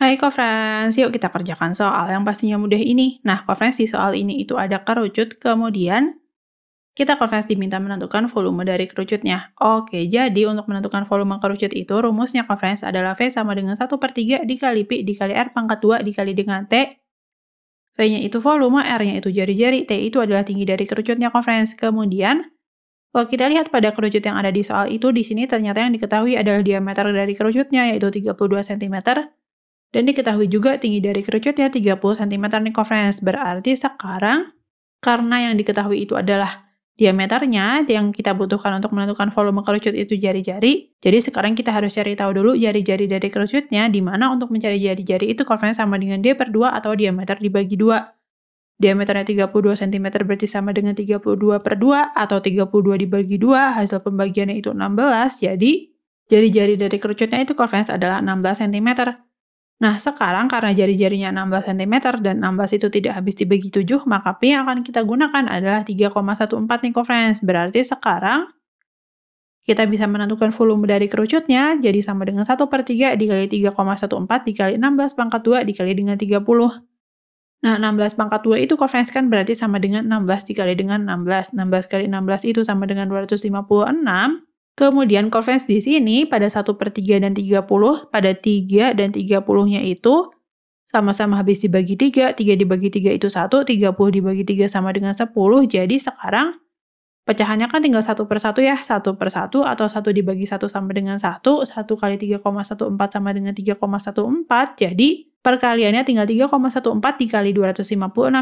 Hai Conference, yuk kita kerjakan soal yang pastinya mudah ini. Nah, Conference di soal ini itu ada kerucut, kemudian kita Conference diminta menentukan volume dari kerucutnya. Oke, jadi untuk menentukan volume kerucut itu, rumusnya Conference adalah V sama dengan 1 per 3 dikali P dikali R pangkat 2 dikali dengan T. V-nya itu volume, R-nya itu jari-jari, T itu adalah tinggi dari kerucutnya Conference. Kemudian, kalau kita lihat pada kerucut yang ada di soal itu, di sini ternyata yang diketahui adalah diameter dari kerucutnya, yaitu 32 cm dan diketahui juga tinggi dari kerucutnya 30 cm nih friends. Berarti sekarang karena yang diketahui itu adalah diameternya yang kita butuhkan untuk menentukan volume kerucut itu jari-jari. Jadi sekarang kita harus cari tahu dulu jari-jari dari kerucutnya di mana untuk mencari jari-jari itu friends sama dengan D per 2 atau diameter dibagi 2 diameternya 32 cm berarti sama dengan 32 per 2 atau 32 dibagi 2, hasil pembagiannya itu 16, jadi jari-jari dari kerucutnya itu konvens adalah 16 cm. Nah, sekarang karena jari-jarinya 16 cm dan 16 itu tidak habis dibagi 7, maka P yang akan kita gunakan adalah 3,14 nih friends. Berarti sekarang kita bisa menentukan volume dari kerucutnya, jadi sama dengan 1 per 3 dikali 3,14 dikali 16 pangkat 2 dikali dengan 30. Nah, 16 pangkat 2 itu friends kan berarti sama dengan 16 dikali dengan 16. 16 kali 16 itu sama dengan 256. Kemudian convergence di sini pada 1 per 3 dan 30, pada 3 dan 30-nya itu sama-sama habis dibagi 3, 3 dibagi 3 itu 1, 30 dibagi 3 sama dengan 10, jadi sekarang pecahannya kan tinggal 1 per 1 ya, 1 per 1 atau 1 dibagi 1 sama dengan 1, 1 kali 3,14 sama dengan 3,14, jadi perkaliannya tinggal 3,14 dikali 256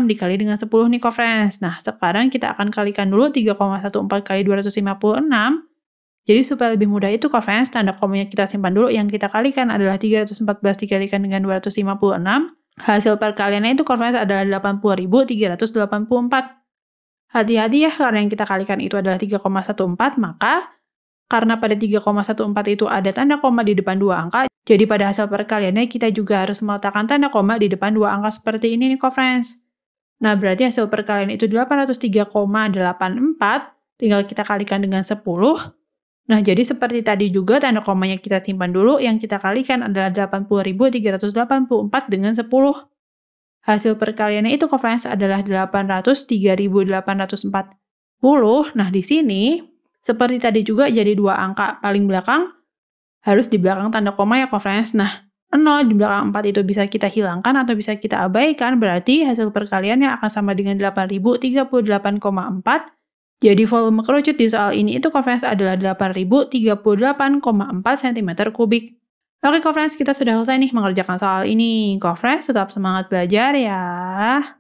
dikali dengan 10 nih friends. Nah, sekarang kita akan kalikan dulu 3,14 kali 256 jadi supaya lebih mudah itu covariance tanda komanya kita simpan dulu yang kita kalikan adalah 314 dikalikan dengan 256. Hasil perkaliannya itu covariance adalah 80.384. Hati-hati ya karena yang kita kalikan itu adalah 3,14 maka karena pada 3,14 itu ada tanda koma di depan dua angka, jadi pada hasil perkaliannya kita juga harus meletakkan tanda koma di depan dua angka seperti ini nih, friends. Nah, berarti hasil perkalian itu 803,84, tinggal kita kalikan dengan 10, Nah, jadi seperti tadi juga tanda komanya kita simpan dulu, yang kita kalikan adalah 80.384 dengan 10. Hasil perkaliannya itu covariance adalah 803.840. Nah, di sini seperti tadi juga jadi dua angka paling belakang harus di belakang tanda koma ya covariance. Nah, 0 di belakang 4 itu bisa kita hilangkan atau bisa kita abaikan, berarti hasil perkaliannya akan sama dengan 8038,4 jadi volume kerucut di soal ini itu coverage adalah 8038,4 cm kubik. Oke, conference kita sudah selesai nih mengerjakan soal ini. Conference tetap semangat belajar ya.